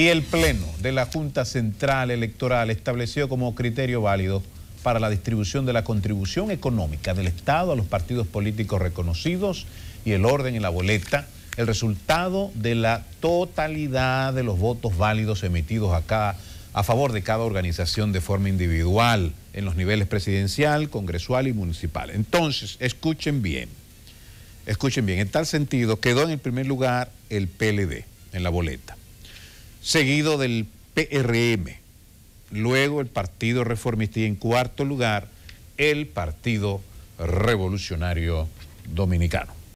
y el Pleno de la Junta Central Electoral estableció como criterio válido para la distribución de la contribución económica del Estado a los partidos políticos reconocidos y el orden en la boleta, el resultado de la totalidad de los votos válidos emitidos acá a favor de cada organización de forma individual en los niveles presidencial, congresual y municipal. Entonces, escuchen bien, escuchen bien, en tal sentido quedó en el primer lugar el PLD en la boleta seguido del PRM. Luego el Partido Reformista y en cuarto lugar el Partido Revolucionario Dominicano.